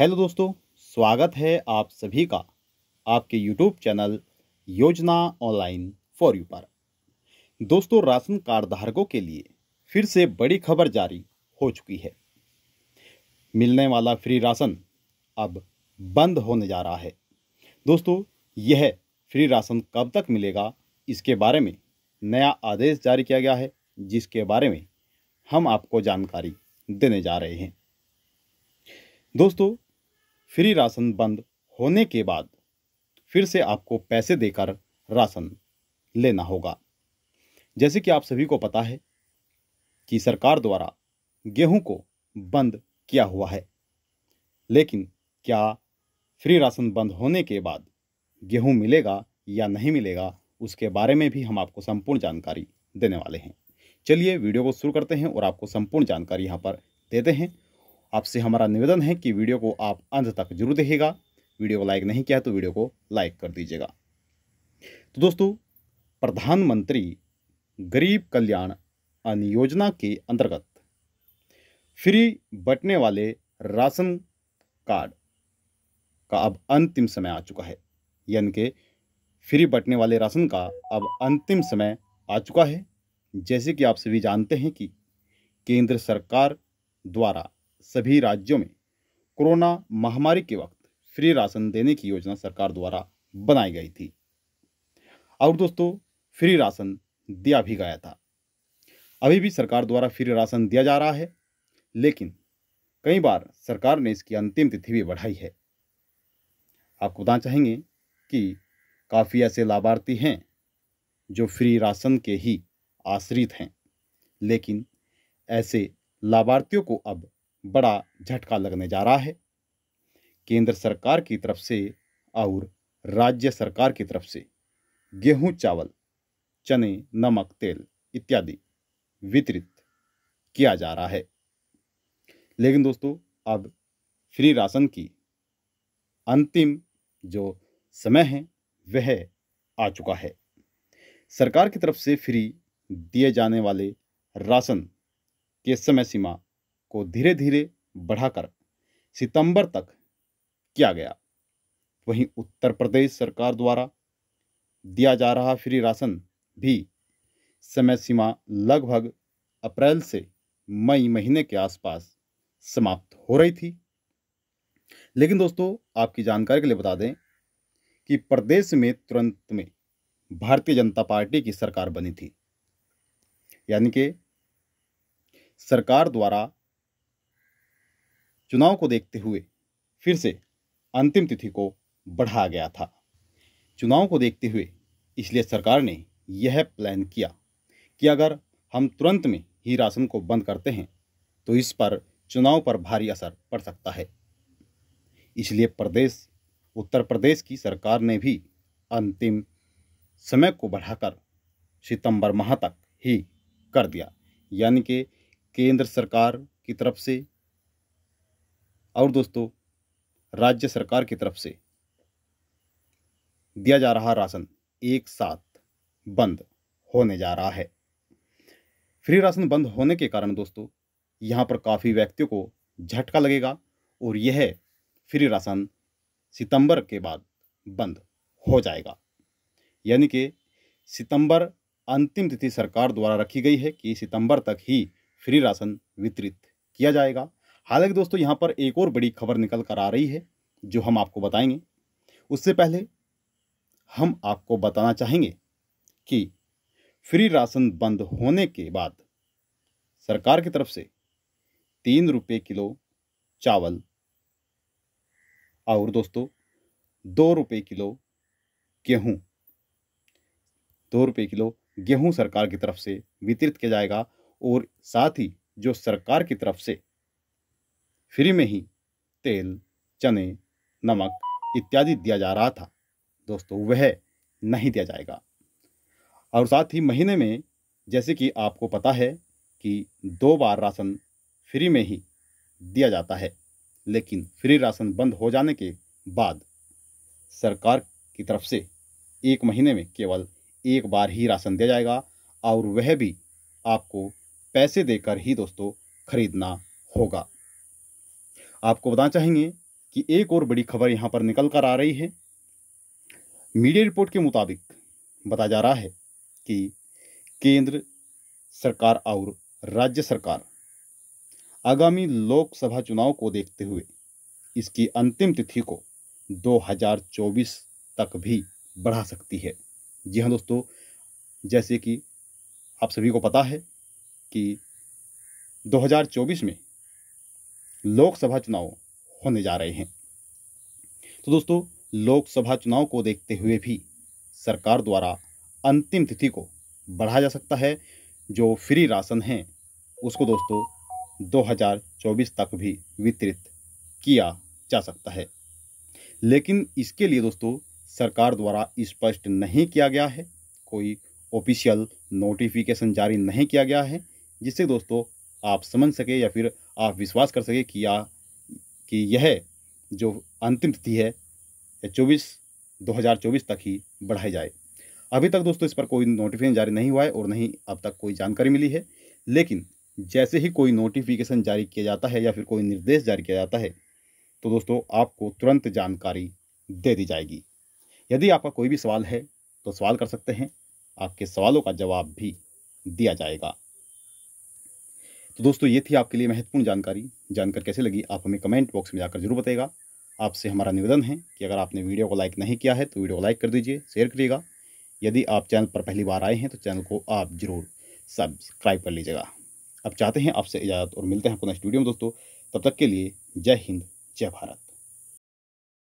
hello दोस्तों स्वागत है आप सभी का आपके यूट्यूब चैनल योजना ऑनलाइन फॉर यू पर दोस्तों राशन कार्ड धारकों के लिए फिर से बड़ी खबर जारी हो चुकी है मिलने वाला फ्री राशन अब बंद होने जा रहा है दोस्तों यह फ्री राशन कब तक मिलेगा इसके बारे में नया आदेश जारी किया गया है जिसके बारे में हम आपको जानकारी देने जा रहे हैं दोस्तों फ्री राशन बंद होने के बाद फिर से आपको पैसे देकर राशन लेना होगा जैसे कि आप सभी को पता है कि सरकार द्वारा गेहूं को बंद किया हुआ है लेकिन क्या फ्री राशन बंद होने के बाद गेहूं मिलेगा या नहीं मिलेगा उसके बारे में भी हम आपको संपूर्ण जानकारी देने वाले हैं चलिए वीडियो को शुरू करते हैं और आपको संपूर्ण जानकारी यहाँ पर देते हैं आपसे हमारा निवेदन है कि वीडियो को आप अंत तक जरूर देखेगा वीडियो को लाइक नहीं किया तो वीडियो को लाइक कर दीजिएगा तो दोस्तों प्रधानमंत्री गरीब कल्याण अन्न योजना के अंतर्गत फ्री बटने वाले राशन कार्ड का अब अंतिम समय आ चुका है यानी कि फ्री बटने वाले राशन का अब अंतिम समय आ चुका है जैसे कि आप सभी जानते हैं कि केंद्र सरकार द्वारा सभी राज्यों में कोरोना महामारी के वक्त फ्री राशन देने की योजना सरकार द्वारा बनाई गई थी और दोस्तों फ्री राशन दिया भी गया था अभी भी सरकार द्वारा फ्री राशन दिया जा रहा है लेकिन कई बार सरकार ने इसकी अंतिम तिथि भी बढ़ाई है आपको बताना चाहेंगे कि काफ़ी ऐसे लाभार्थी हैं जो फ्री राशन के ही आश्रित हैं लेकिन ऐसे लाभार्थियों को अब बड़ा झटका लगने जा रहा है केंद्र सरकार की तरफ से और राज्य सरकार की तरफ से गेहूं चावल चने नमक तेल इत्यादि वितरित किया जा रहा है लेकिन दोस्तों अब फ्री राशन की अंतिम जो समय है वह आ चुका है सरकार की तरफ से फ्री दिए जाने वाले राशन के समय सीमा को धीरे धीरे बढ़ाकर सितंबर तक किया गया वहीं उत्तर प्रदेश सरकार द्वारा दिया जा रहा फ्री राशन भी समय सीमा लगभग अप्रैल से मई महीने के आसपास समाप्त हो रही थी लेकिन दोस्तों आपकी जानकारी के लिए बता दें कि प्रदेश में तुरंत में भारतीय जनता पार्टी की सरकार बनी थी यानी कि सरकार द्वारा चुनाव को देखते हुए फिर से अंतिम तिथि को बढ़ाया गया था चुनाव को देखते हुए इसलिए सरकार ने यह प्लान किया कि अगर हम तुरंत में ही राशन को बंद करते हैं तो इस पर चुनाव पर भारी असर पड़ सकता है इसलिए प्रदेश उत्तर प्रदेश की सरकार ने भी अंतिम समय को बढ़ाकर सितंबर माह तक ही कर दिया यानी कि केंद्र सरकार की तरफ से और दोस्तों राज्य सरकार की तरफ से दिया जा रहा राशन एक साथ बंद होने जा रहा है फ्री राशन बंद होने के कारण दोस्तों यहाँ पर काफ़ी व्यक्तियों को झटका लगेगा और यह फ्री राशन सितंबर के बाद बंद हो जाएगा यानी कि सितंबर अंतिम तिथि सरकार द्वारा रखी गई है कि सितंबर तक ही फ्री राशन वितरित किया जाएगा हालांकि दोस्तों यहाँ पर एक और बड़ी खबर निकल कर आ रही है जो हम आपको बताएंगे उससे पहले हम आपको बताना चाहेंगे कि फ्री राशन बंद होने के बाद सरकार की तरफ से तीन रुपये किलो चावल और दोस्तों दो रुपये किलो गेहूं दो रुपये किलो गेहूं सरकार की तरफ से वितरित किया जाएगा और साथ ही जो सरकार की तरफ से फ्री में ही तेल चने नमक इत्यादि दिया जा रहा था दोस्तों वह नहीं दिया जाएगा और साथ ही महीने में जैसे कि आपको पता है कि दो बार राशन फ्री में ही दिया जाता है लेकिन फ्री राशन बंद हो जाने के बाद सरकार की तरफ से एक महीने में केवल एक बार ही राशन दिया जाएगा और वह भी आपको पैसे देकर ही दोस्तों खरीदना होगा आपको बताना चाहेंगे कि एक और बड़ी खबर यहाँ पर निकल कर आ रही है मीडिया रिपोर्ट के मुताबिक बताया जा रहा है कि केंद्र सरकार और राज्य सरकार आगामी लोकसभा चुनाव को देखते हुए इसकी अंतिम तिथि को 2024 तक भी बढ़ा सकती है जी हाँ दोस्तों जैसे कि आप सभी को पता है कि 2024 में लोकसभा चुनाव होने जा रहे हैं तो दोस्तों लोकसभा चुनाव को देखते हुए भी सरकार द्वारा अंतिम तिथि को बढ़ाया जा सकता है जो फ्री राशन है उसको दोस्तों 2024 तक भी वितरित किया जा सकता है लेकिन इसके लिए दोस्तों सरकार द्वारा स्पष्ट नहीं किया गया है कोई ऑफिशियल नोटिफिकेशन जारी नहीं किया गया है जिससे दोस्तों आप समझ सके या फिर आप विश्वास कर सकें कि या कि यह जो अंतिम तिथि है यह चौबीस दो हज़ार चौबीस तक ही बढ़ाई जाए अभी तक दोस्तों इस पर कोई नोटिफिकेशन जारी नहीं हुआ है और नहीं अब तक कोई जानकारी मिली है लेकिन जैसे ही कोई नोटिफिकेशन जारी किया जाता है या फिर कोई निर्देश जारी किया जाता है तो दोस्तों आपको तुरंत जानकारी दे दी जाएगी यदि आपका कोई भी सवाल है तो सवाल कर सकते हैं आपके सवालों का जवाब भी दिया जाएगा तो दोस्तों ये थी आपके लिए महत्वपूर्ण जानकारी जानकर कैसे लगी आप हमें कमेंट बॉक्स में जाकर जरूर बताएगा आपसे हमारा निवेदन है कि अगर आपने वीडियो को लाइक नहीं किया है तो वीडियो को लाइक कर दीजिए शेयर करिएगा यदि आप चैनल पर पहली बार आए हैं तो चैनल को आप जरूर सब्सक्राइब कर लीजिएगा अब चाहते हैं आपसे इजाज़त और मिलते हैं अपना स्टूडियो में दोस्तों तब तक के लिए जय हिंद जय भारत